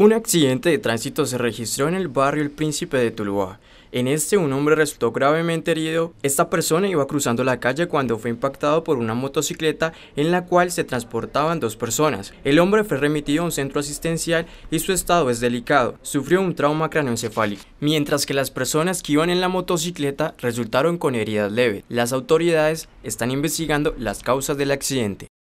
Un accidente de tránsito se registró en el barrio El Príncipe de Tuluá. En este un hombre resultó gravemente herido. Esta persona iba cruzando la calle cuando fue impactado por una motocicleta en la cual se transportaban dos personas. El hombre fue remitido a un centro asistencial y su estado es delicado. Sufrió un trauma craneoencefálico. mientras que las personas que iban en la motocicleta resultaron con heridas leves. Las autoridades están investigando las causas del accidente.